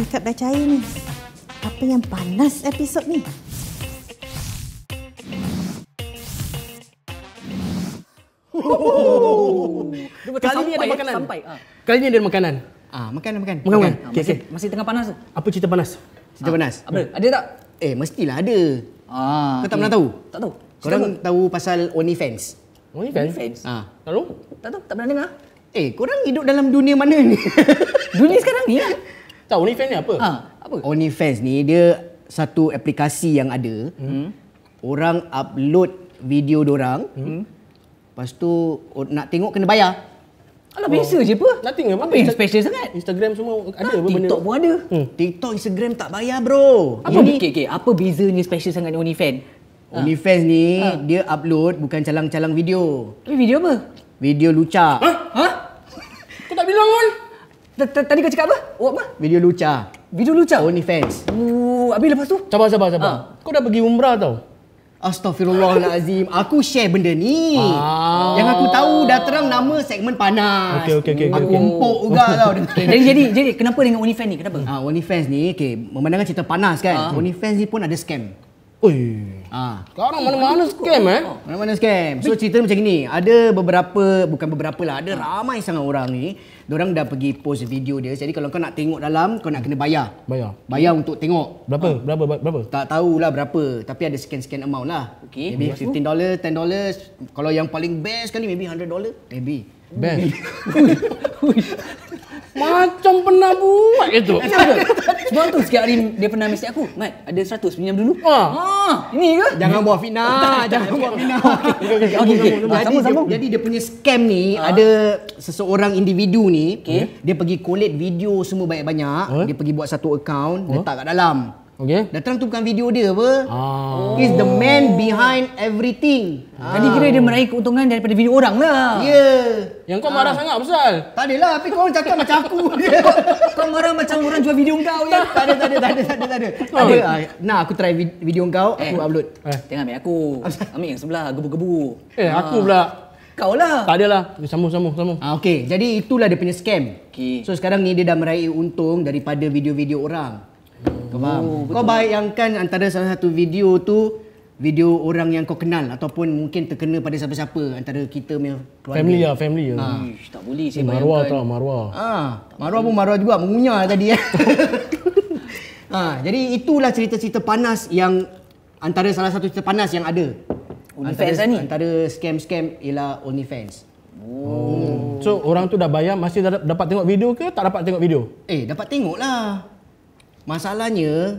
Makeup dah cair ni. Apa yang panas episod ni? Kali ni ada makanan. Sampai. Ha. Kali ni ada makanan. Ah, ha, makan, makan. Makan, ah, makan. Okay, okay. Masih, masih tengah panas tu. Apa cerita panas? Cerita ha. panas? Apa? Ada tak? Eh, mestilah ada. Ah, Kau tak okay. pernah tahu? Tak tahu. Kau orang tahu apa? pasal OnlyFans? Fans. Ah, ha. Tak tahu. Tak tahu, tak pernah dengar. Eh, orang hidup dalam dunia mana ni? dunia sekarang ni Tahu OnlyFans ni apa? Ha, apa? OnlyFans ni dia satu aplikasi yang ada. Hmm. Orang upload video dia orang. Hmm. Lepas tu nak tengok kena bayar. Alah biasa oh. je apa? Nothing apa? Apa yang special sangat? Instagram semua ada apa benda? TikTok pun ada. Hmm. TikTok, Instagram tak bayar bro. Apa ini? Hmm. Okay, okay. Apa bezanya special sangat ni OnlyFans? Ha. OnlyFans ni ha. dia upload bukan calang-calang video. Ini video apa? Video lucak. Ha? Ha? Tadi kau cakap apa? Oh, apa? Video lucu. Video lucu. Only fans. Uh, abis lepas tu? Sabar sabar sabar. Ha. Kau dah pergi umrah tau. Astaghfirullahalazim. Aku share benda ni. Ah. Yang aku tahu dah terang nama segmen panas. Okey okey okey. Aku empuk okay. juga tau. Okay. jadi jadi jadi kenapa dengan OnlyFans ni? Kenapa? Ah, OnlyFans ni okey, memandangkan cerita panas kan. Ah. OnlyFans ni pun ada scam. Ui. Ha. Sekarang mana-mana scam eh. Mana-mana scam. So cerita macam ni. Ada beberapa, bukan beberapa lah. Ada ramai sangat orang ni. Diorang dah pergi post video dia. Jadi kalau kau nak tengok dalam, kau nak kena bayar. Bayar. Bayar untuk tengok. Berapa? Ha. Berapa? Berapa? Tak tahulah berapa. Tapi ada scan-scan amount lah. Okay. Maybe $15, $10. Kalau yang paling best kali, maybe $100. Maybe. Best. Macam pernah buat itu. Sebab tu sekali hari dia pernah mesej aku. Mat, ada 100 pinjam dulu. Ha. Ah. Ha. Ini ke? Jangan buat fitnah. Jangan buat fitnah. Okey. Okey. Okay. Okay. Okay. Ah, jadi, jadi dia punya scam ni ha. ada seseorang individu ni, okay. dia pergi collect video semua banyak-banyak, ha? dia pergi buat satu account, ha? letak kat dalam. Okay. Dah terang tu bukan video dia apa. Oh. He's the man behind everything. Ah. Jadi kira dia meraih keuntungan daripada video orang lah. Ya. Yeah. Yang kau marah ah. sangat besar. Tak lah, Tapi kau cakap macam aku. kau marah macam orang jual video kau. Ya? tak ada, tak ada, tak ada. Tak ada. Tak ada. Oh. ada. Nah, aku try video kau. Eh. Aku upload. Eh. Tengok ambil aku. ambil yang sebelah. Gebu-gebu. Eh, aku pula. Kau lah. Tak lah. Sambung, sambung, sambung. Ah, okay. Jadi itulah dia punya scam. Okay. So sekarang ni dia dah meraih untung daripada video-video orang. Kau faham? Oh, kau bayangkan antara salah satu video tu video orang yang kau kenal ataupun mungkin terkena pada siapa-siapa antara kita punya keluarga. Family ya, family ya. Ha. tak boleh eh, saya marwah bayangkan. Marwah tu lah, marwah. Ha. Marwah pun marwah juga. Mengunyah tadi. Ya. ha. Jadi itulah cerita-cerita panas yang antara salah satu cerita panas yang ada. OnlyFans ni? Antara scam-scam ialah OnlyFans. Oh. Hmm. So orang tu dah bayar masih dapat tengok video ke tak dapat tengok video? Eh dapat tengok lah. Masalahnya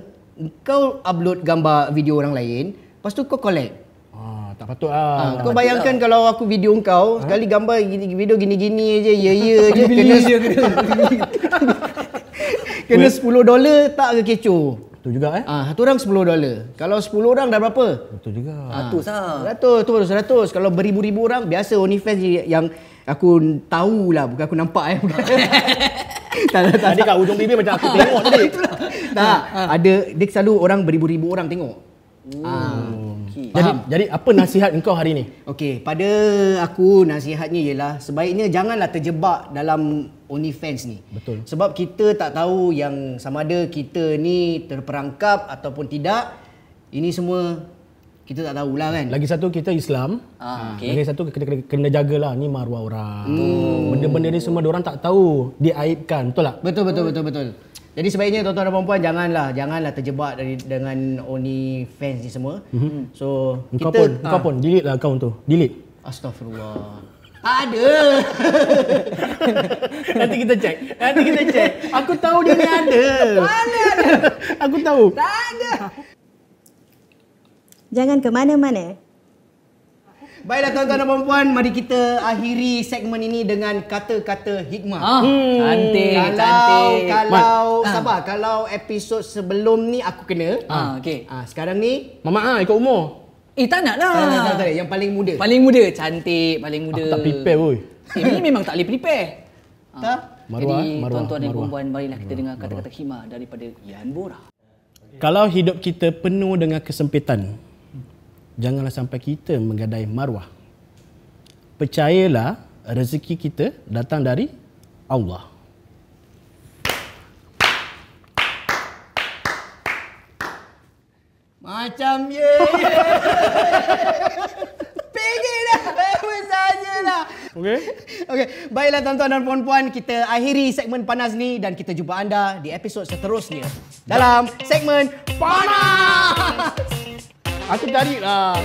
kau upload gambar video orang lain, lepas tu kau collect. Ah, tak patut lah. ah. kau bayangkan lah. kalau aku video kau, ha? sekali gambar video gini-gini aje, ya ya aje. Kena je kena. kena dolar tak ke kecoh. Betul juga eh. Ah, satu orang sepuluh dolar. Kalau sepuluh orang dah berapa? Betul juga. Ha, ah, 100 lah. 100, tu 100. Kalau beribu-ribu orang biasa OnlyFans yang aku tahu lah bukan aku nampak eh. Bukan. Tadi kat ujung bibir macam aku tengok tadi tak. Ah. Ada dia selalu orang beribu-ribu orang tengok. Oh. Ah. Okay. Jadi jadi apa nasihat engkau hari ni? Okey, pada aku nasihatnya ialah sebaiknya janganlah terjebak dalam OnlyFans ni. Betul. Sebab kita tak tahu yang sama ada kita ni terperangkap ataupun tidak. Ini semua kita tak tahulah kan. Lagi satu kita Islam. Ah, okay. Lagi satu kena kena, kena jagalah ni maruah orang. Hmm. Benda-benda ni semua orang tak tahu, diaibkan, betul tak? betul betul betul. betul. Jadi sebaiknya tuan-tuan dan puan-puan janganlah janganlah terjebak dari dengan only fans ni semua. Mm-hmm. So engkau kita pun, ha. pun delete lah akaun tu. Delete. Astagfirullah. Ada. Nanti kita check. Nanti kita check. Aku tahu dia ni ada. Mana ada? Aku tahu. Tak ada. Jangan ke mana-mana. Baiklah tuan-tuan dan puan-puan, mari kita akhiri segmen ini dengan kata-kata hikmah. Ah, hmm. Cantik, kalau, cantik. Kalau, Mat. Ah. sabar. Kalau episod sebelum ni aku kena. Ah, okay. Ah, sekarang ni. Mama ah, ikut umur. Eh, tak nak lah. Tak, tak, tak, tak, yang paling muda. Paling muda, cantik, paling muda. Aku tak prepare pun. Eh, ini memang tak boleh prepare. Ah. Tak? Maruah, Jadi, maruah, tuan-tuan maruah, dan puan-puan, marilah kita maruah, dengar kata-kata hikmah daripada Yan Bora. Kalau hidup kita penuh dengan kesempitan, janganlah sampai kita menggadai maruah. Percayalah rezeki kita datang dari Allah. Macam ye. Pergi dah. Sajalah. Okey. Okey. Baiklah tuan-tuan dan puan-puan, kita akhiri segmen panas ni dan kita jumpa anda di episod seterusnya. Dalam segmen panas. panas. Aku tarik lah.